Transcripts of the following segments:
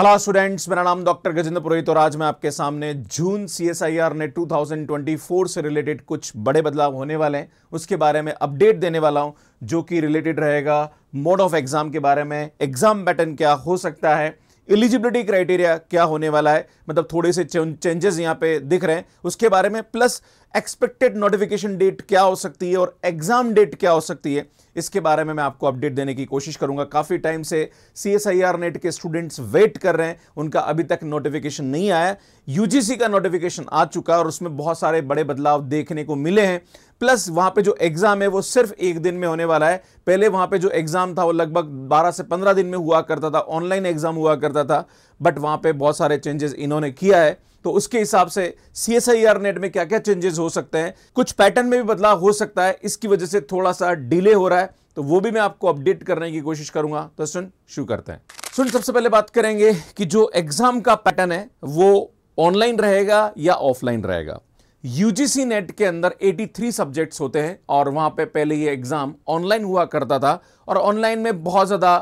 hello students मेरा नाम doctor Gajendra पुरोहित और आज मैं आपके सामने जून सीएसआईआर ने 2024 से रिलेटेड कुछ बड़े बदलाव होने वाले हैं उसके बारे में अपडेट देने वाला हूं जो कि रिलेटेड रहेगा मोड ऑफ एग्जाम के बारे में एग्जाम पैटर्न क्या हो सकता है एलिजिबिलिटी क्राइटेरिया क्या होने वाला है मतलब थोड़े से चेंजेस यहाँ पे दिख रहे हैं उसके बारे में प्लस एक्सपेक्टेड नोटिफिकेशन डेट क्या हो सकती है और एग्जाम डेट क्या हो सकती है इसके बारे में मैं आपको अपडेट देने की कोशिश करूंगा काफ़ी टाइम से C S I R NET के स्टूडेंट्स वेट कर रहे हैं उनका अभी तक नोटिफिकेशन नहीं आया यूजीसी का नोटिफिकेशन आ चुका है और उसमें बहुत सारे बड़े बदलाव देखने को मिले हैं प्लस वहां पे जो एग्ज़ाम है वो सिर्फ एक दिन में होने वाला है पहले वहां पे जो एग्ज़ाम था वो लगभग 12 से 15 दिन में हुआ करता था ऑनलाइन एग्ज़ाम हुआ करता था बट वहाँ पे बहुत सारे चेंजेस इन्होंने किया है तो उसके हिसाब से C S I R NET में क्या क्या चेंजेस हो सकते हैं कुछ पैटर्न में भी बदलाव हो सकता है इसकी वजह से थोड़ा सा डिले हो रहा है तो वो भी मैं आपको अपडेट करने की कोशिश करूंगा तो सुन शुरू करते हैं सुन सबसे पहले बात करेंगे कि जो एग्जाम का पैटर्न है वो ऑनलाइन रहेगा या ऑफलाइन रहेगा यूजीसी नेट के अंदर 83 सब्जेक्ट्स होते हैं और वहां पे पहले ये एग्जाम ऑनलाइन हुआ करता था और ऑनलाइन में बहुत ज़्यादा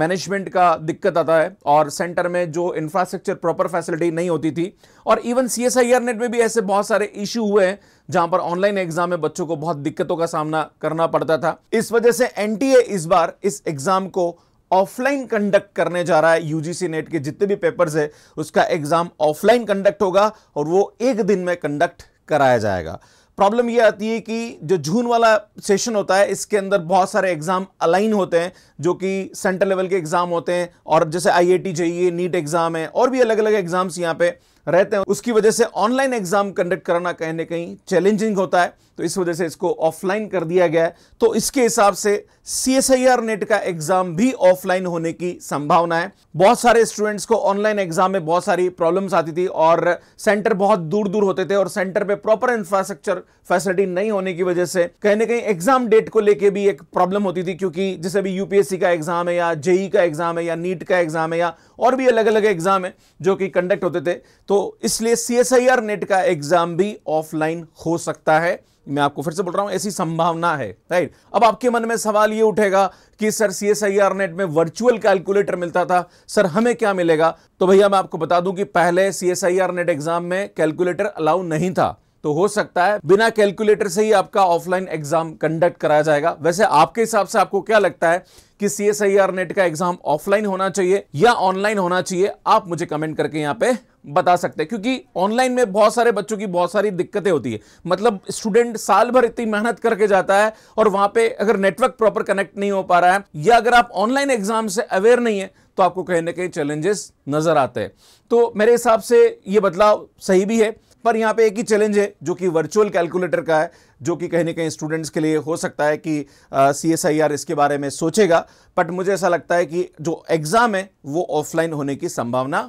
मैनेजमेंट का दिक्कत आता है और सेंटर में जो इंफ्रास्ट्रक्चर प्रॉपर फैसिलिटी नहीं होती थी और even C S I R NET में भी ऐसे बहुत सारे इश्यू हुए हैं जहां पर ऑनलाइन एग्जाम में बच्चों को बहुत दिक्कतों का सामना करना पड़ता था इस वजह से एन टी ए इस बार इस एग्जाम को ऑफलाइन कंडक्ट करने जा रहा है यूजीसी नेट के जितने भी पेपर्स है उसका एग्जाम ऑफलाइन कंडक्ट होगा और वो एक दिन में कंडक्ट कराया जाएगा प्रॉब्लम ये आती है कि जो जून वाला सेशन होता है इसके अंदर बहुत सारे एग्ज़ाम अलाइन होते हैं जो कि सेंट्रल लेवल के एग्ज़ाम होते हैं और जैसे आई आई टी चाहिए नीट एग्ज़ाम है और भी अलग अलग एग्ज़ाम्स यहाँ पे रहते हैं उसकी वजह से ऑनलाइन एग्जाम कंडक्ट कराना कहीं ना कहीं चैलेंजिंग होता है तो इस वजह से इसको ऑफलाइन कर दिया गया है तो इसके हिसाब से C S I R NET का एग्जाम भी ऑफलाइन होने की संभावना है बहुत सारे स्टूडेंट्स को ऑनलाइन एग्जाम में बहुत सारी प्रॉब्लम्स आती थी और सेंटर बहुत दूर दूर होते थे और सेंटर पे प्रॉपर इंफ्रास्ट्रक्चर फैसिलिटी नहीं होने की वजह से कहीं ना कहीं एग्जाम डेट को लेके भी एक प्रॉब्लम होती थी क्योंकि जैसे भी यूपीएससी का एग्जाम है या जेई e e का एग्जाम है या नीट का एग्जाम है या और भी अलग अलग एग्जाम है जो कि कंडक्ट होते थे तो तो इसलिए C S I R NET का एग्जाम भी ऑफलाइन हो सकता है मैं आपको फिर से बोल रहा हूं ऐसी संभावना है राइट अब आपके मन में सवाल ये उठेगा कि sir C S I R NET में वर्चुअल कैलकुलेटर मिलता था सर हमें क्या मिलेगा तो भैया मैं आपको बता दूं कि पहले C S I R NET exam में कैलकुलेटर अलाउ नहीं था तो हो सकता है बिना कैलकुलेटर से ही आपका ऑफलाइन एग्जाम कंडक्ट कराया जाएगा वैसे आपके हिसाब से आपको क्या लगता है कि C S I R NET का एग्जाम ऑफलाइन होना चाहिए या ऑनलाइन होना चाहिए आप मुझे कमेंट करके यहां पे बता सकते हैं क्योंकि ऑनलाइन में बहुत सारे बच्चों की बहुत सारी दिक्कतें होती है मतलब स्टूडेंट साल भर इतनी मेहनत करके जाता है और वहां पे अगर नेटवर्क प्रॉपर कनेक्ट नहीं हो पा रहा है या अगर आप ऑनलाइन एग्जाम से अवेयर नहीं है तो आपको कहीं ना कहीं चैलेंजेस नजर आते हैं तो मेरे हिसाब से ये बदलाव सही भी है पर यहाँ पे एक ही चैलेंज है जो कि वर्चुअल कैलकुलेटर का है जो कि कहीं ना कहीं स्टूडेंट्स के लिए हो सकता है कि सी एस आई आर इसके बारे में सोचेगा बट मुझे ऐसा लगता है कि जो एग्ज़ाम है वो ऑफलाइन होने की संभावना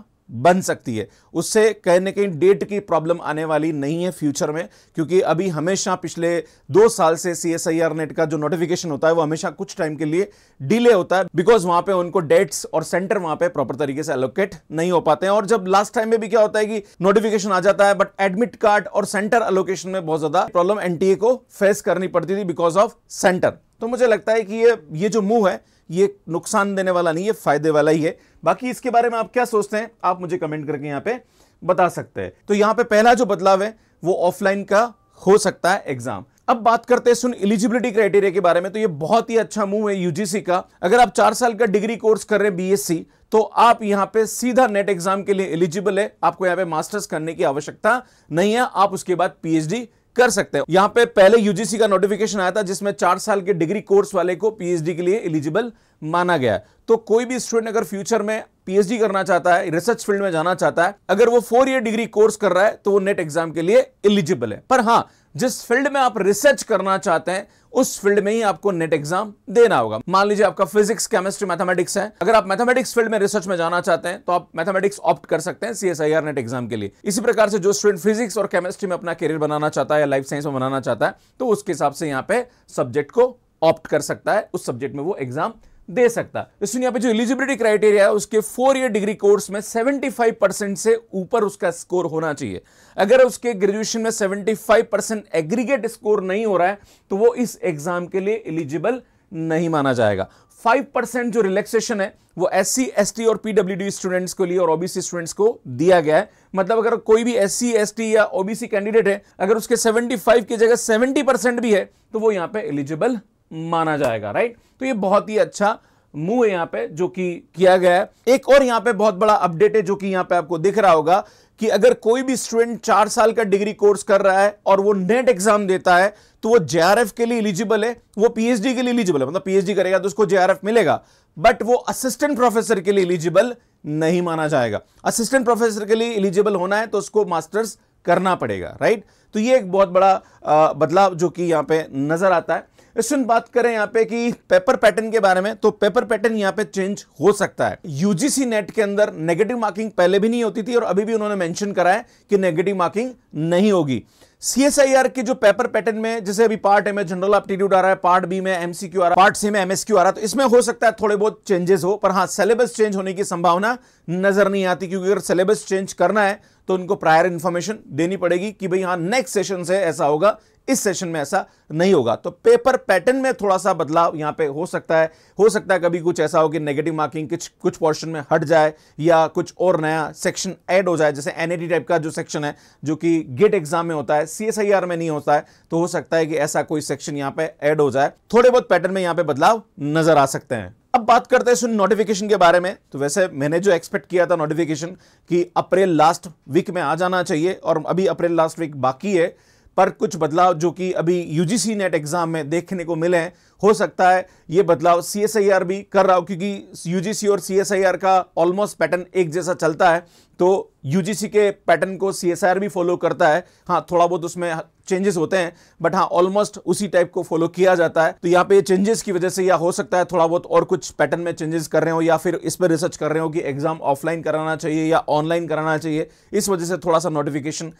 बन सकती है उससे कहीं ना कहीं डेट की प्रॉब्लम आने वाली नहीं है फ्यूचर में क्योंकि अभी हमेशा पिछले दो साल से C S I R NET का जो नोटिफिकेशन होता है वो हमेशा कुछ टाइम के लिए डिले होता है बिकॉज वहां पे उनको डेट्स और सेंटर वहां पे प्रॉपर तरीके से एलोकेट नहीं हो पाते हैं और जब लास्ट टाइम में भी क्या होता है कि नोटिफिकेशन आ जाता है बट एडमिट कार्ड और सेंटर अलोकेशन में बहुत ज्यादा प्रॉब्लम एनटीए को फेस करनी पड़ती थी बिकॉज ऑफ सेंटर तो मुझे लगता है कि ये ये जो मूव है ये नुकसान देने वाला नहीं है फायदे वाला ही है बाकी इसके बारे में आप क्या सोचते हैं आप मुझे कमेंट करके यहाँ पे बता सकते हैं तो यहाँ पे पहला जो बदलाव है वो ऑफलाइन का हो सकता है एग्जाम अब बात करते हैं सुन एलिजिबिलिटी क्राइटेरिया के बारे में तो ये बहुत ही अच्छा मूव है यूजीसी का अगर आप चार साल का डिग्री कोर्स कर रहे हैं बीएससी तो आप यहां पे सीधा नेट एग्जाम के लिए एलिजिबल है आपको यहाँ पे मास्टर्स करने की आवश्यकता नहीं है आप उसके बाद पीएचडी कर सकते हैं यहां पे पहले यूजीसी का नोटिफिकेशन आया था जिसमें चार साल के डिग्री कोर्स वाले को पीएचडी के लिए एलिजिबल माना गया तो कोई भी स्टूडेंट अगर फ्यूचर में पीएचडी करना चाहता है रिसर्च फील्ड में जाना चाहता है अगर वो फोर ईयर डिग्री कोर्स कर रहा है तो वो नेट एग्जाम के लिए एलिजिबल है पर हाँ जिस फील्ड में आप रिसर्च करना चाहते हैं उस फील्ड में ही आपको नेट एग्जाम देना होगा मान लीजिए आपका फिजिक्स केमिस्ट्री मैथमेटिक्स है अगर आप मैथमेटिक्स फील्ड में रिसर्च में जाना चाहते हैं तो आप मैथमेटिक्स ऑप्ट कर सकते हैं सीएसआईआर नेट एग्जाम के लिए इसी प्रकार से जो स्टूडेंट फिजिक्स और केमिस्ट्री में अपना करियर बनाना चाहता है या लाइफ साइंस में बनाना चाहता है तो उसके हिसाब से यहाँ पे सब्जेक्ट को ऑप्ट कर सकता है उस सब्जेक्ट में वो एग्जाम दे सकता है यहाँ पे जो एलिजिबिलिटी क्राइटेरिया है उसके फोर ईयर डिग्री कोर्स में 75 परसेंट से ऊपर उसका स्कोर होना चाहिए अगर उसके ग्रेजुएशन में 75 परसेंट एग्रीगेट स्कोर नहीं हो रहा है तो वो इस एग्जाम के लिए एलिजिबल नहीं माना जाएगा 5 परसेंट जो रिलैक्सेशन है वो एस सी एस टी और पीडब्ल्यू स्टूडेंट्स को लिए और ओबीसी स्टूडेंट्स को दिया गया है मतलब अगर कोई भी एस सी एस टी या ओबीसी कैंडिडेट है अगर उसके 75 की जगह 70 परसेंट भी है तो वो यहां पे एलिजिबल माना जाएगा राइट तो ये बहुत ही अच्छा मूव है यहां पे जो कि किया गया है एक और यहां पे बहुत बड़ा अपडेट है जो कि यहां पे आपको दिख रहा होगा कि अगर कोई भी स्टूडेंट चार साल का डिग्री कोर्स कर रहा है और वो नेट एग्जाम देता है तो वो जेआरएफ के लिए इलिजिबल है वो पीएचडी के लिए इलिजिबल है मतलब पीएचडी करेगा तो उसको जेआरएफ मिलेगा बट वो असिस्टेंट प्रोफेसर के लिए इलिजिबल नहीं माना जाएगा असिस्टेंट प्रोफेसर के लिए इलिजिबल होना है तो उसको मास्टर्स करना पड़ेगा राइट तो ये एक बहुत बड़ा बदलाव जो कि यहां पे नजर आता है इसमें बात करें यहाँ पे कि पेपर पैटर्न के बारे में तो पेपर पैटर्न यहाँ पे चेंज हो सकता है यूजीसी नेट के अंदर नेगेटिव मार्किंग पहले भी नहीं होती थी और अभी भी उन्होंने मेंशन करा है कि नेगेटिव मार्किंग नहीं होगी सीएसआईआर के जो पेपर पैटर्न में जैसे अभी पार्ट ए में जनरल एप्टीट्यूड आ रहा है पार्ट बी में एमसीक्यू आ रहा है पार्ट सी में एमएसक्यू आ रहा है तो इसमें हो सकता है थोड़े बहुत चेंजेस हो पर हाँ सिलेबस चेंज होने की संभावना नजर नहीं आती क्योंकि अगर सिलेबस चेंज करना है तो उनको प्रायर इन्फॉर्मेशन देनी पड़ेगी कि भाई हाँ नेक्स्ट सेशन से ऐसा होगा इस सेशन में ऐसा नहीं होगा तो पेपर पैटर्न में थोड़ा सा बदलाव यहां पे हो सकता है हो सकता है कभी कुछ ऐसा हो कि नेगेटिव मार्किंग कुछ कुछ पोर्शन में हट जाए या कुछ और नया सेक्शन ऐड हो जाए जैसे एनएडी टाइप का जो सेक्शन है जो कि गेट एग्जाम में होता है सीएसआईआर में नहीं होता है तो हो सकता है कि ऐसा कोई सेक्शन यहां पर एड हो जाए थोड़े बहुत पैटर्न में यहां पर बदलाव नजर आ सकते हैं अब बात करते हैं सुन नोटिफिकेशन के बारे में तो वैसे मैंने जो एक्सपेक्ट किया था नोटिफिकेशन कि अप्रैल लास्ट वीक में आ जाना चाहिए और अभी अप्रैल लास्ट वीक बाकी है पर कुछ बदलाव जो कि अभी यूजीसी नेट एग्ज़ाम में देखने को मिले हैं हो सकता है ये बदलाव सी एस आई आर भी कर रहा हो क्योंकि यूजीसी और सी एस आई आर का ऑलमोस्ट पैटर्न एक जैसा चलता है तो यूजीसी के पैटर्न को सी एस आई आर भी फॉलो करता है हाँ थोड़ा बहुत उसमें चेंजेस होते हैं बट हाँ ऑलमोस्ट उसी टाइप को फॉलो किया जाता है तो यहाँ पे चेंजेस की वजह से या हो सकता है थोड़ा बहुत और कुछ पैटर्न में चेंजेस कर रहे हो या फिर इस पर रिसर्च कर रहे हो कि एग्जाम ऑफलाइन कराना चाहिए या ऑनलाइन कराना चाहिए इस वजह से थोड़ा सा नोटिफिकेशन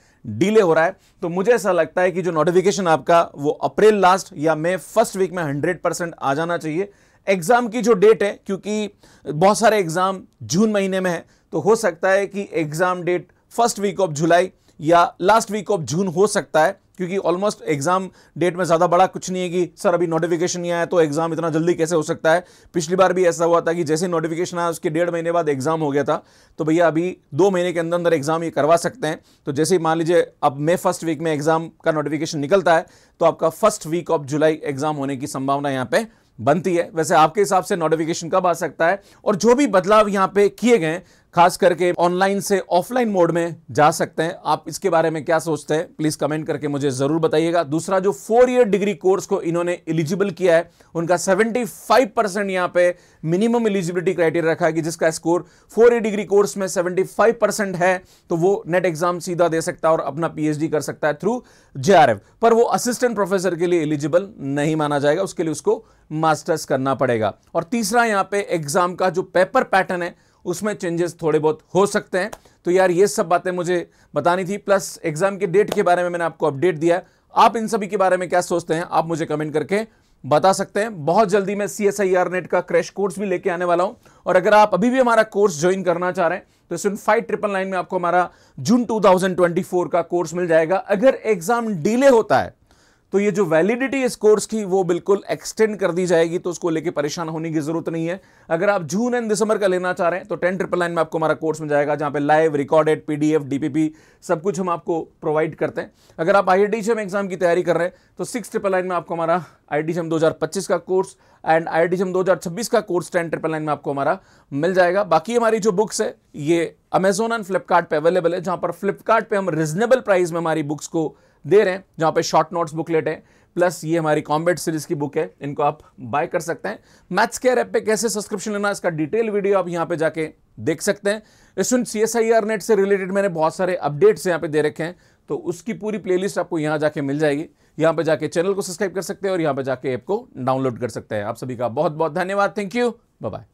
डिले हो रहा है तो मुझे ऐसा लगता है कि जो नोटिफिकेशन आपका वो अप्रैल लास्ट या मे फर्स्ट वीक में हंड्रेड हंड्रेड परसेंट आ जाना चाहिए एग्ज़ाम की जो डेट है क्योंकि बहुत सारे एग्ज़ाम जून महीने में है तो हो सकता है कि exam date first week of July या लास्ट वीक ऑफ जून हो सकता है क्योंकि ऑलमोस्ट एग्ज़ाम डेट में ज़्यादा बड़ा कुछ नहीं है कि सर अभी नोटिफिकेशन नहीं आया तो एग्ज़ाम इतना जल्दी कैसे हो सकता है पिछली बार भी ऐसा हुआ था कि जैसे नोटिफिकेशन आया उसके डेढ़ महीने बाद एग्ज़ाम हो गया था तो भैया अभी दो महीने के अंदर अंदर एग्ज़ाम ये करवा सकते हैं तो जैसे मान लीजिए अब मे फर्स्ट वीक में एग्ज़ाम का नोटिफिकेशन निकलता है तो आपका first week of July exam होने की संभावना यहाँ पर बनती है वैसे आपके हिसाब से नोटिफिकेशन कब आ सकता है और जो भी बदलाव यहाँ पे किए गए खास करके ऑनलाइन से ऑफलाइन मोड में जा सकते हैं आप इसके बारे में क्या सोचते हैं प्लीज कमेंट करके मुझे जरूर बताइएगा दूसरा जो फोर ईयर डिग्री कोर्स को इन्होंने एलिजिबल किया है उनका 75 परसेंट यहाँ पे मिनिमम एलिजिबिलिटी क्राइटेरिया रखा है कि जिसका score four year degree course में 75 परसेंट है तो वो नेट एग्जाम सीधा दे सकता है और अपना पीएचडी कर सकता है थ्रू जे पर वो असिस्टेंट प्रोफेसर के लिए एलिजिबल नहीं माना जाएगा उसके लिए उसको मास्टर्स करना पड़ेगा और तीसरा यहाँ पे एग्जाम का जो पेपर पैटर्न है उसमें चेंजेस थोड़े बहुत हो सकते हैं तो यार ये सब बातें मुझे बतानी थी प्लस एग्जाम के डेट के बारे में मैंने आपको अपडेट दिया आप इन सभी के बारे में क्या सोचते हैं आप मुझे कमेंट करके बता सकते हैं बहुत जल्दी मैं C S I R NET का क्रैश कोर्स भी लेके आने वाला हूं और अगर आप अभी भी हमारा कोर्स ज्वाइन करना चाह रहे हैं तो सुन फाइव ट्रिपल नाइन में आपको हमारा जून 2024 का कोर्स मिल जाएगा अगर एग्जाम डिले होता है तो ये जो वैलिडिटी इस कोर्स की वो बिल्कुल एक्सटेंड कर दी जाएगी तो उसको लेके परेशान होने की जरूरत नहीं है अगर आप जून एंड दिसंबर का लेना चाह रहे हैं तो टेन ट्रिपल नाइन में आपको हमारा कोर्स मिल जाएगा जहां पे लाइव रिकॉर्डेड पीडीएफ डीपीपी सब कुछ हम आपको प्रोवाइड करते हैं अगर आप आई आई एग्जाम की तैयारी कर रहे हैं तो सिक्स ट्रिपल लाइन में आपको हमारा आई टी का कोर्स एंड आई आई का कोर्स टेन ट्रिपल लाइन में आपको हमारा मिल जाएगा बाकी हमारी जो बुक्स है ये अमेजोन एंड फ्लिपकार्ट अवेलेबल है जहां पर फ्लिपकार्ट हम रिजनेबल प्राइस में हमारी बुक्स को दे रहे हैं जहाँ पे शॉर्ट नोट्स बुकलेट है प्लस ये हमारी कॉम्बेट सीरीज की बुक है इनको आप बाय कर सकते हैं मैथ्स केयर ऐप पे कैसे सब्सक्रिप्शन लेना इसका डिटेल वीडियो आप यहाँ पे जाके देख सकते हैं student C S I R NET से रिलेटेड मैंने बहुत सारे अपडेट्स यहाँ पे दे रखे हैं तो उसकी पूरी प्लेलिस्ट आपको यहाँ जाके मिल जाएगी यहाँ पे जाके चैनल को सब्सक्राइब कर सकते हैं और यहाँ पे जाके ऐप को डाउनलोड कर सकते हैं आप सभी का बहुत बहुत धन्यवाद थैंक यू बाय